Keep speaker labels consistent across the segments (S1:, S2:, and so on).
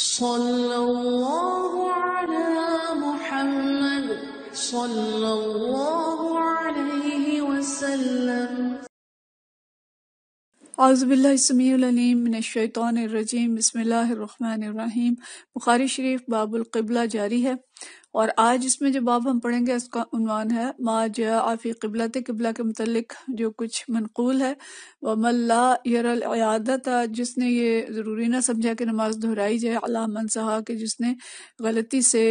S1: صلى الله على محمد صلى الله عليه وسلم اعوذ باللہ السمیع العلیم من الشیطان الرجیم بسم اللہ الرحمن الرحیم بخاری شریف باب القبلہ جاری ہے और आज इसमें जो आप हम पढ़ेंगे इसका उनवान है माँ जया आफ़ी कबलत कबला के मतलब जो कुछ मनकूल है वह मल्लायादत जिसने ये ज़रूरी ना समझा कि नमाज दोहराई जाए अला सहा कि जिसने गलती से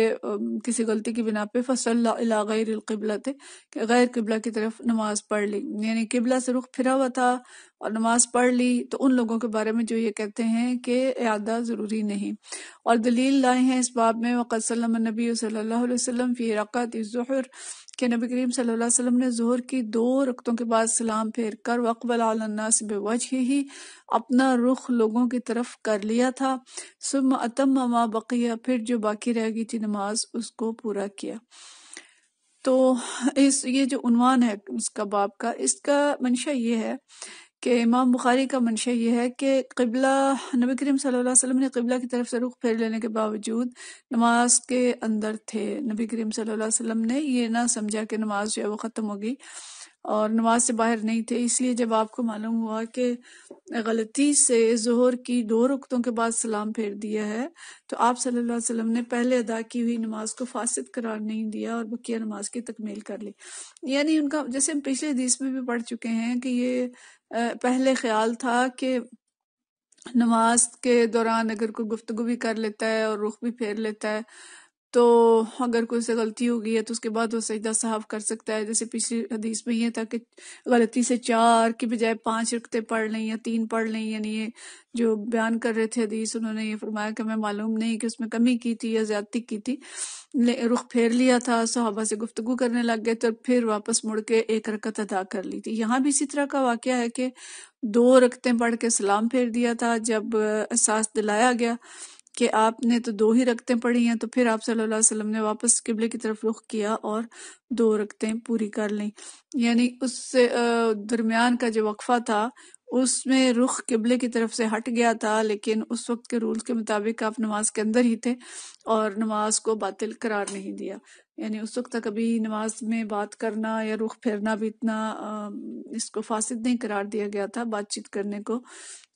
S1: किसी गलती की बिना पे फसल गैर गैर कबला की तरफ नमाज पढ़ ली यानी किबला से रुख फिरा हुआ था और नमाज पढ़ ली तो उन लोगों के बारे में जो ये कहते हैं कि अदा ज़रूरी नहीं और दलील लाए हैं इस बाब में वक़सलम नबी सल्लल्लाहु अलैहि वसल्लम फ़ी रक़त ज़ुहर के नबी करीम सल्लल्लाहु अलैहि वसल्लम ने जोहर की दो रकतों के बाद सलाम फेर कर वक़बलास बेवज ही अपना रुख लोगों की तरफ कर लिया था सुम अतम मा बकिया फिर जो बाकी रह गई थी नमाज उसको पूरा किया तो इस ये जो उनवान है उसका बाप का इसका मंशा ये है कि इमाम बुखारी का मंशा यह है कि किबला नबी करीम सल्लल्लाहु अलैहि वसल्लम ने किबला की तरफ से रुख फेर लेने के बावजूद नमाज के अंदर थे नबी करीम सल्लल्लाहु अलैहि वसल्लम ने यह ना समझा कि नमाज जो है वो ख़त्म होगी और नमाज से बाहर नहीं थे इसलिए जब आपको मालूम हुआ कि गलती से जहर की दो रुकतों के बाद सलाम फेर दिया है तो आप सल्लल्लाहु अलैहि वसल्लम ने पहले अदा की हुई नमाज को फासिद करार नहीं दिया और बकिया नमाज की तकमील कर ली यानी उनका जैसे हम पिछले हदीस में भी पढ़ चुके हैं कि ये पहले ख्याल था कि नमाज के दौरान अगर कोई गुफ्तगु भी कर लेता है और रुख भी फेर लेता है तो अगर कोई से गलती हो गई है तो उसके बाद वो सजदा साहब कर सकता है जैसे पिछली हदीस में ये था कि गलती से चार की बजाय पांच रखते पढ़ लें या तीन पढ़ लें यानी ये जो बयान कर रहे थे हदीस उन्होंने ये फरमाया कि मैं मालूम नहीं कि उसमें कमी की थी या ज्यादती की थी रुख फेर लिया था सहाबा से गुफ्तगु करने लग गए तो फिर वापस मुड़ के एक रकत अदा कर ली थी यहाँ भी इसी तरह का वाक़ है कि दो रकतें पढ़ के सलाम फेर दिया था जब एहसास दिलाया गया कि आपने तो दो ही रखते पढ़ी हैं तो फिर आप सल्लल्लाहु अलैहि वसल्लम ने वापस किबले की तरफ रुख किया और दो रखते पूरी कर ली यानी उससे दरमियान का जो वक्फा था उसमें रुख किबले की तरफ से हट गया था लेकिन उस वक्त के रूल्स के मुताबिक आप नमाज के अंदर ही थे और नमाज को बातिल करार नहीं दिया यानी उस वक्त अभी नमाज में बात करना या रुख फेरना भी इतना इसको फासिद नहीं करार दिया गया था बातचीत करने को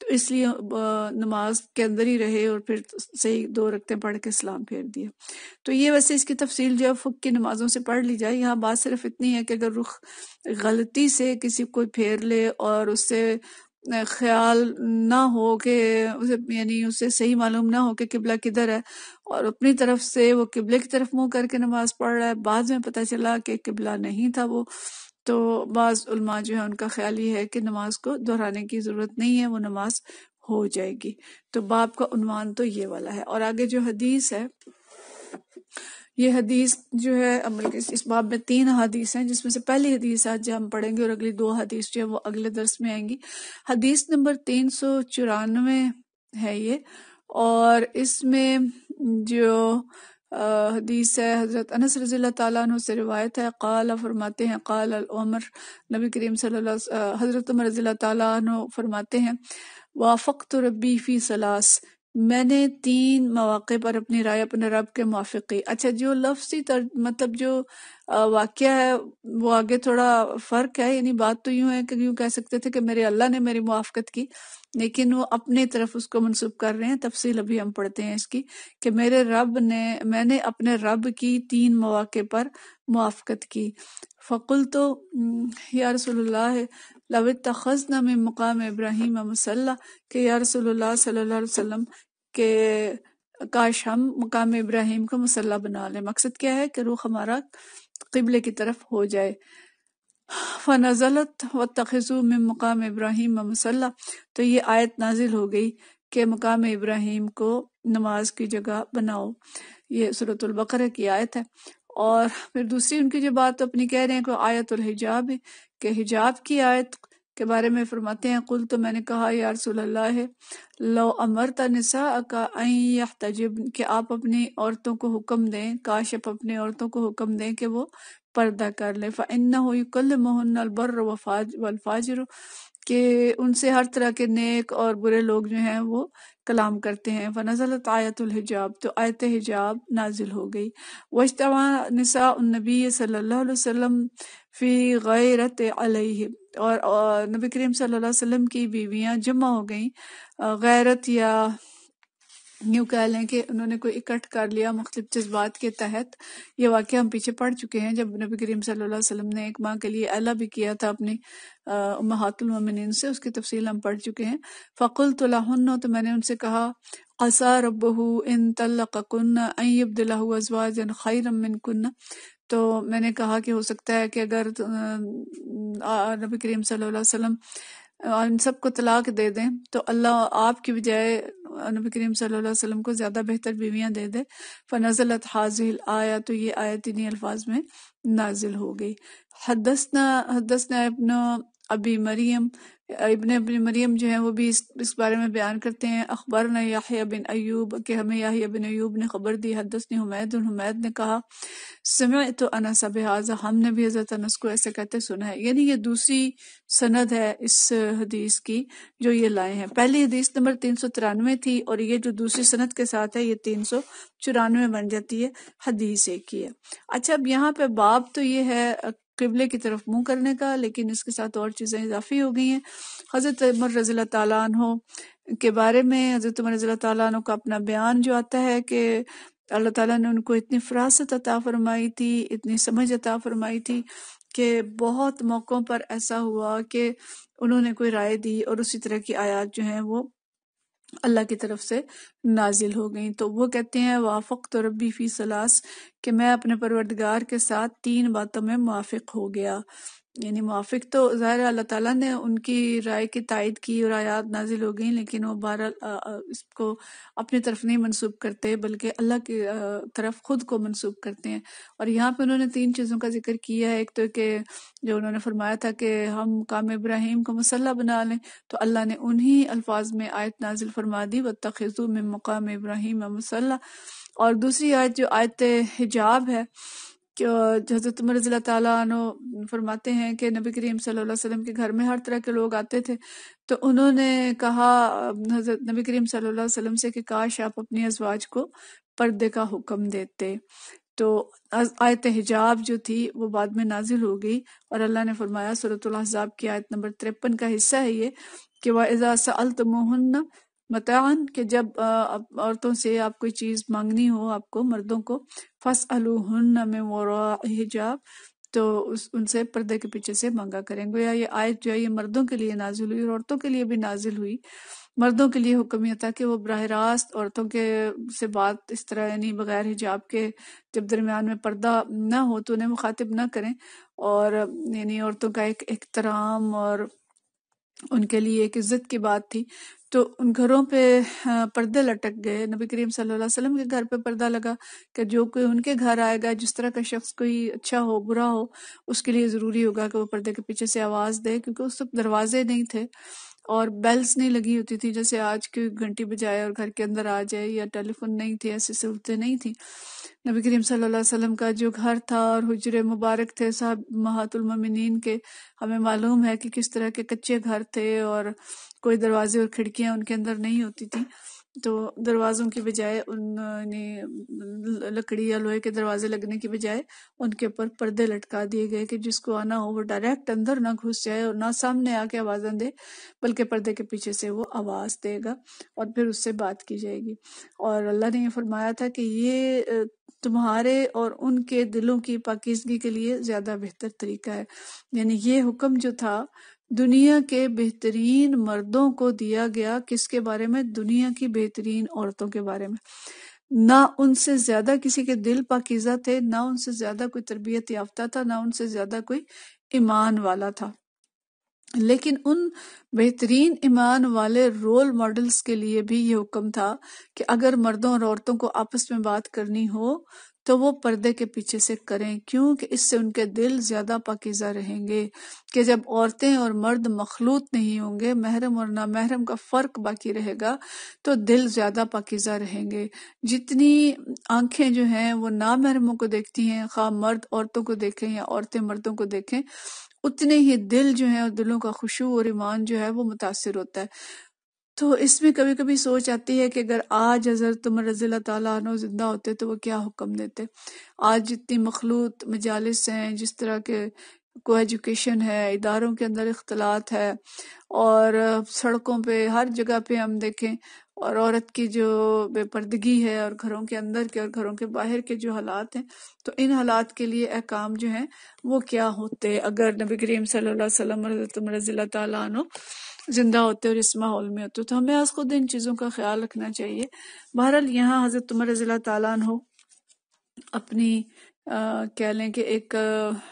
S1: तो इसलिए नमाज के अंदर ही रहे और फिर सही दो रखते पढ़ के सलाम फेर दिया तो ये वैसे इसकी तफसील जो है फ़ुक की नमाज़ों से पढ़ ली जाए यहाँ बात सिर्फ इतनी है कि अगर रुख गलती से किसी को फेर ले और उससे ख्याल ना हो कि उसे यानी उसे सही मालूम ना हो कि किबला किधर है और अपनी तरफ से वो किबले की तरफ मुंह करके नमाज पढ़ रहा है बाद में पता चला कि किबला नहीं था वो तो बाज़ उलमा जो है उनका ख्याल ये है कि नमाज को दोहराने की ज़रूरत नहीं है वो नमाज हो जाएगी तो बाप का उन्वान तो ये वाला है और आगे जो हदीस है ये हदीस जो है अमल के इस बाब में तीन हदीस हैं जिसमें से पहली हदीस आज जो हम पढ़ेंगे और अगली दो हदीस जो है वो अगले दर्स में आएंगी हदीस नंबर तीन सौ चौरानवे है ये और इसमें जो हदीस है हज़रत अनस रजील तु से रिवायत है कल फरमाते हैं काल उमर नबी करीम सल्ला हज़रत उमर रजील तु फरमाते हैं तो रबी फ़ी सलास मैंने तीन मौके पर अपनी राय अपने रब के मुआफ़ की अच्छा जो लफ्ज़ी तर मतलब जो वाक्य है वो आगे थोड़ा फर्क है यानी बात तो यूं है कि यूं कह सकते थे कि मेरे अल्लाह ने मेरी मुआफ़त की लेकिन वो अपने तरफ उसको मनसूब कर रहे हैं तफसील अभी हम पढ़ते हैं इसकी कि मेरे रब ने मैंने अपने रब की तीन मौाक़े पर मुआफ़त की फ़कुल तो यारसोल्ला लव तखजना में मुकाम इब्राहिम मसल के यारसोल्लाम के काश हम मुकाम इब्राहिम को मसल्ला बना लें मकसद क्या है कि रुख हमारा किबले की तरफ हो जाए फ़नज़लत व तखज़ू में मकाम इब्राहिम मसल्ला तो ये आयत नाजिल हो गई कि मकाम इब्राहिम को नमाज की जगह बनाओ ये सूरतुल्बकर की आयत है और फिर दूसरी उनकी जो बात अपनी कह रहे हैं कि आयतुल हिजाब है कि हिजाब की आयत के बारे में फरमाते हैं कुल तो मैंने कहा यार सोल्ला लो अमरता नसा का तजिब कि आप अपनी औरतों को हुक्म दें काश आप अपनी औरतों को हुक्म दें कि वो पर्दा कर लें फ़न्ना हो कल मोहन अलबर वफाज के उनसे हर तरह के नेक और बुरे लोग जो हैं वो कलाम करते हैं नजल आयतुलहिजाब तो आयत हिजाब नाजिल हो गई वशतवा नसा नबी सल्ला वसम फ़ी गैरत और, नबी करीम सल्लल्लाहु अलैहि वसल्लम की बीवियां जमा हो गईं गैरत या यूँ कह लें कि उन्होंने कोई इकट्ठ कर लिया मुख्तलिफ जज्बात के तहत ये वाक़ हम पीछे पढ़ चुके हैं जब नबी करीम सल्लल्लाहु अलैहि वसल्लम ने एक माँ के लिए अला भी किया था अपने उमहातुलमिन से उसकी तफसील हम पढ़ चुके हैं फ़कुल तो मैंने उनसे कहा असा रब्बहू इन तल्लकन्न अन यबदलहू अजवाजन खैरम मिनकुन्न तो मैंने कहा कि हो सकता है कि अगर नबी करीम सल्लल्लाहु अलैहि वसल्लम इन तलाक दे दें तो अल्लाह आपकी बजाय नबी करीम सल्लल्लाहु अलैहि वसल्लम को ज़्यादा बेहतर बीवियाँ दे दे फ़नज़लत हाजिल आया तो ये आयत इन्हीं अल्फाज में नाजिल हो गई हदसना हदसना अपना अबी मरियम इबन अबिन मरियम जो है वो भी इस इस बारे में बयान करते हैं अखबार ने याहिया बिन अयूब के हमें याहिया बिन अयूब ने खबर दी हदस ने उन हमैद ने कहा समय तो सब बहाजा हमने भी हज़रत अनस को ऐसे कहते सुना है यानी ये दूसरी सनद है इस हदीस की जो ये लाए हैं पहली हदीस नंबर तीन सौ तिरानवे थी और ये जो दूसरी सनद के साथ है ये तीन सौ चौरानवे बन जाती है हदीस एक ही है अच्छा अब यहाँ पे बाब तो ये है कबले की तरफ मुंह करने का लेकिन इसके साथ और चीज़ें इजाफी हो गई हैं हज़रत उमर रज़ी तैन के बारे में हज़रत उमर रज़ी तैन का अपना बयान जो आता है कि अल्लाह ताला ने उनको इतनी फरासत अता फरमाई थी इतनी समझ अता फरमाई थी कि बहुत मौक़ों पर ऐसा हुआ कि उन्होंने कोई राय दी और उसी तरह की आयात जो हैं वो अल्लाह की तरफ से नाजिल हो गई तो वो कहते हैं वाफ़क तो रबी फ़ी सलास कि मैं अपने परवरदगार के साथ तीन बातों में मुआफ़ हो गया यानी मुआफिक तो ज़ाहिर अल्लाह ताला ने उनकी राय की तायद की और आयात नाजिल हो गई लेकिन वो बार इसको अपनी तरफ नहीं मनसूब करते बल्कि अल्लाह की तरफ खुद को मनसूब करते हैं और यहाँ पे उन्होंने तीन चीज़ों का जिक्र किया है एक तो कि जो उन्होंने फरमाया था कि हम काम इब्राहिम को मसल्ला बना लें तो अल्लाह ने उन्हीं अल्फाज में आयत नाजिल फरमा दी व तखज़ु में मकाम इब्राहिम मसल्ला और दूसरी आयत जो आयत हिजाब है हज़रत उमर रजील तु फरमाते हैं कि नबी करीम सल्लल्लाहु अलैहि वसल्लम के घर में हर तरह के लोग आते थे तो उन्होंने कहा हज़रत नबी करीम सल्लल्लाहु अलैहि वसल्लम से कि काश आप अपनी अजवाज को पर्दे का हुक्म देते तो आयत हिजाब जो थी वो बाद में नाजिल हो गई और अल्लाह ने फरमाया सूरत की आयत नंबर तिरपन का हिस्सा है ये कि वाजा सल्तमोहन मतान कि जब औरतों से आप कोई चीज़ मांगनी हो आपको मर्दों को फस अलून में हिजाब तो उस उनसे पर्दे के पीछे से मांगा करेंगे या ये आयत जो है ये मर्दों के लिए नाजिल हुई और औरतों के लिए भी नाजिल हुई मर्दों के लिए हुक्म यह था कि वो बरह रास्त औरतों के से बात इस तरह यानी बगैर हिजाब के जब दरमियान में पर्दा ना हो तो उन्हें मुखातिब ना करें और यानी औरतों का एक एहतराम और उनके लिए एक इज्जत की बात थी तो उन घरों पे पर्दे लटक गए नबी करीम सल्लल्लाहु अलैहि वसल्लम के घर पे पर्दा लगा कि जो कोई उनके घर आएगा जिस तरह का शख्स कोई अच्छा हो बुरा हो उसके लिए ज़रूरी होगा कि वो पर्दे के पीछे से आवाज़ दे क्योंकि उस वक्त दरवाजे नहीं थे और बेल्स नहीं लगी होती थी जैसे आज की घंटी बजाए और घर के अंदर आ जाए या टेलीफोन नहीं थे ऐसी सहूलतें नहीं थी नबी करीम सल्लल्लाहु अलैहि वसल्लम का जो घर था और हजरे मुबारक थे साहब महातुलमिन के हमें मालूम है कि किस तरह के कच्चे घर थे और कोई दरवाजे और खिड़कियां उनके अंदर नहीं होती थी तो दरवाज़ों की बजाय उन्होंने लकड़ी या लोहे के दरवाजे लगने की बजाय उनके ऊपर पर्दे लटका दिए गए कि जिसको आना हो वो डायरेक्ट अंदर ना घुस जाए और ना सामने आके आवाज़ दे बल्कि पर्दे के पीछे से वो आवाज़ देगा और फिर उससे बात की जाएगी और अल्लाह ने ये फरमाया था कि ये तुम्हारे और उनके दिलों की पाकिजगी के लिए ज़्यादा बेहतर तरीका है यानी ये हुक्म जो था दुनिया के बेहतरीन मर्दों को दिया गया किसके बारे में दुनिया की बेहतरीन औरतों के बारे में ना उनसे ज्यादा किसी के दिल पाकिजा थे ना उनसे ज्यादा कोई तरबियत याफ्ता था ना उनसे ज्यादा कोई ईमान वाला था लेकिन उन बेहतरीन ईमान वाले रोल मॉडल्स के लिए भी ये हुक्म था कि अगर मर्दों और औरतों को आपस में बात करनी हो तो वो पर्दे के पीछे से करें क्योंकि इससे उनके दिल ज़्यादा पाकिज़ा रहेंगे कि जब औरतें और मर्द मखलूत नहीं होंगे महरम और नामहरम का फ़र्क बाकी रहेगा तो दिल ज़्यादा पाकिज़ा रहेंगे जितनी आंखें जो हैं वो ना महरमों को देखती हैं खा मर्द औरतों को देखें या औरतें मर्दों को देखें उतने ही दिल जो है और दिलों का खुशबू और ईमान जो है वो मुतासर होता है तो इसमें कभी कभी सोच आती है कि अगर आज अजर तुम रज़ी तु ज़िंदा होते तो वो क्या हुक्म देते आज जितनी मखलूत मजालस हैं जिस तरह के को एजुकेशन है इदारों के अंदर अख्तलात है और सड़कों पे हर जगह पे हम देखें और औरत की जो बेपर्दगी है और घरों के अंदर के और घरों के बाहर के जो हालात हैं तो इन हालात के लिए अहकाम जो हैं वो क्या होते अगर नबी करीम सल्लल्लाहु अलैहि वसल्लम रज़ी तु ज़िंदा होते और इस माहौल में होते तो, तो हमें आज खुद इन चीज़ों का ख्याल रखना चाहिए बहरहाल यहाँ हज़रत उमर रजील हो अपनी कह लें कि एक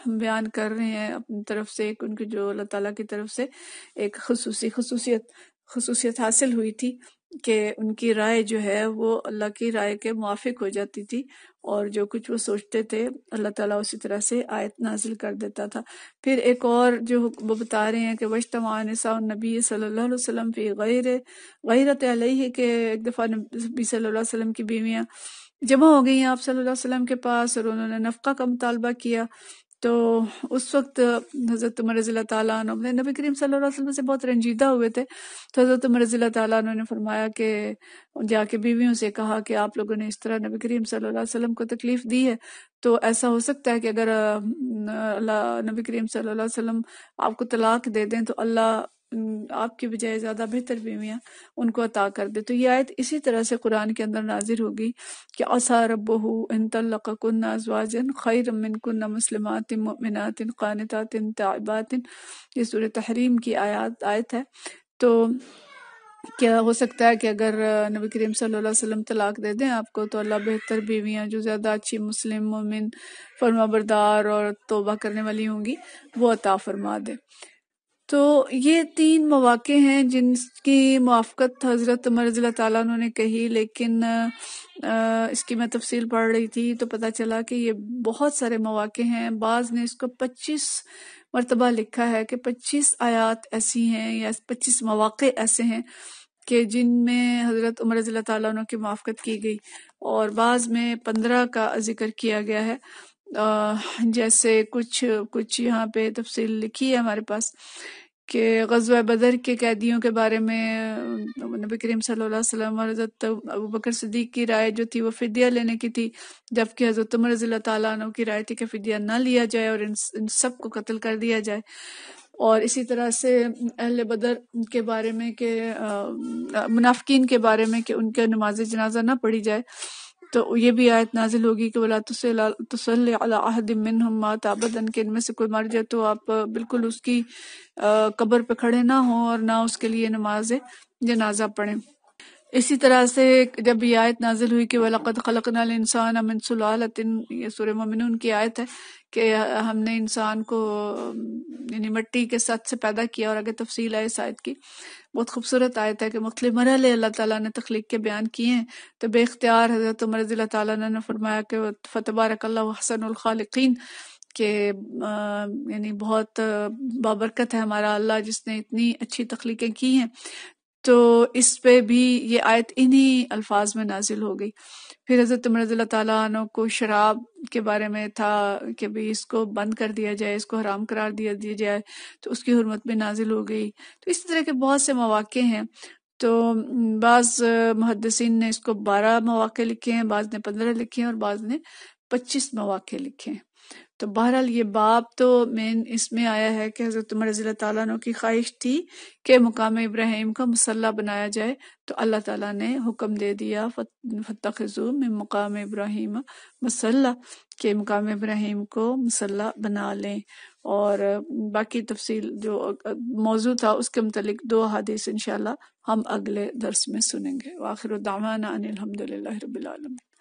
S1: बयान कर रहे हैं अपनी तरफ से एक उनकी जो अल्लाह तला की तरफ से एक खसूसी खसूसियत खसूसियत हासिल हुई थी कि उनकी राय जो है वो अल्लाह की राय के मुआफिक हो जाती थी और जो कुछ वो सोचते थे अल्लाह ताला उसी तरह से आयत नाजिल कर देता था फिर एक और जो वो बता रहे हैं कि वशतमानसा नबी सल्लल्लाहु अलैहि वसल्लम फी गैर गैरत अलैहि के एक दफ़ा नबी सल्लल्लाहु अलैहि वसल्लम की बीवियाँ जमा हो गई आप सल्लल्लाहु अलैहि वसल्लम के पास और उन्होंने नफका का मुतालबा किया तो उस वक्त हज़रत उमर रज़ी नबी करीम सल्लम से बहुत रंजीदा हुए थे तो हज़रत उमर रज़ी ने फरमाया कि जाके बीवियों से कहा कि आप लोगों ने इस तरह नबी करीम सल्लम को तकलीफ़ दी है तो ऐसा हो सकता है कि अगर अल्लाह नबी करीम सल्लम आपको तलाक दे दें तो अल्लाह आपके बजाय ज़्यादा बेहतर बीवियाँ उनको अता कर दे तो ये आयत इसी तरह से कुरान के अंदर नाजिर होगी कि असा रबू इन तल्लकुन खैर मिनकुन मुसलमात मिनात कानतात तबातिन ये सूर तहरीम की आयात आयत है तो क्या हो सकता है कि अगर नबी करीम सल्लल्लाहु अलैहि वसल्लम तलाक दे दें आपको तो अल्लाह बेहतर बीवियाँ जो ज़्यादा अच्छी मुस्लिम मोमिन फरमा बरदार और तोबा करने वाली होंगी वो अता फरमा दें तो ये तीन मौाक़े हैं जिनकी मुआफ़त हज़रत मरज़ला ताला ने कही लेकिन आ, इसकी मैं तफसील पढ़ रही थी तो पता चला कि ये बहुत सारे मौाक़े हैं बाज़ ने इसको 25 मरतबा लिखा है कि 25 आयात ऐसी हैं या 25 मौाक़े ऐसे हैं कि जिनमें हज़रत उमर रज़ी तु की मुआफ़त की गई और बाज़ में पंद्रह का जिक्र किया गया है आ, जैसे कुछ कुछ यहाँ पे तफसील लिखी है हमारे पास कि गजवा बदर के कैदियों के बारे में नबी करीम सल्लल्लाहु अलैहि और हज़रत अबू बकर सदीक की राय जो थी वो फ़िदिया लेने की थी जबकि हज़रत उमर रज़ी तु की राय थी कि फ़िदिया ना लिया जाए और इन इन सब को कत्ल कर दिया जाए और इसी तरह से अहल बदर के बारे में कि मुनाफिकीन के बारे में कि उनके नमाज जनाजा ना पढ़ी जाए तो ये भी आयत नाजिल होगी कि वला तसल अलादिमिन हम्मा के इनमें से कोई मर जाए तो आप बिल्कुल उसकी कब्र पे खड़े ना हो और ना उसके लिए नमाज जनाजा पढ़े इसी तरह से जब ये आयत नाजिल हुई कि वलक़द खलक इंसान अमिन सुलालतिन ये सूर्य ममिनून की आयत है कि हमने इंसान को यानी मिट्टी के साथ से पैदा किया और आगे तफसील है इस आयत की बहुत खूबसूरत आयत है कि मुख्तलि मरल अल्लाह ताला ने तख्लीक के बयान किए हैं तो बेख्तियार हजरत उमर ताला ने फरमाया कि फ़तबारक हसनखालकिन के यानी बहुत बाबरकत है हमारा अल्लाह जिसने इतनी अच्छी तख्लीकें की हैं तो इस पर भी ये आयत इन्हीं अल्फाज में नाजिल हो गई फिर हज़रत उमर तु को शराब के बारे में था कि भाई इसको बंद कर दिया जाए इसको हराम करार दिया दिया जाए तो उसकी हरमत भी नाजिल हो गई तो इसी तरह के बहुत से मौाक़े हैं तो बाज़ मुहदसिन ने इसको बारह मौाक़े लिखे हैं बाज़ ने पंद्रह लिखे हैं और बाज़ ने पच्चीस मौाक़े लिखे हैं तो बहरहाल ये बाप तो मेन इसमें आया है कि हज़रत उमर रज़ी तु की ख्वाहिश थी कि मुकाम इब्राहिम का मसल्ह बनाया जाए तो अल्लाह ताला ने हुक्म दे दिया फ़तखज़ू में मुकाम इब्राहिम मसल्ला के मुकाम इब्राहिम को मसल्ला बना लें और बाकी तफसील जो मौजूद था उसके मतलब दो हदीस इनशाला हम अगले दर्स में सुनेंगे आखिर दामाना अनिलहमदिल्ला रबालमी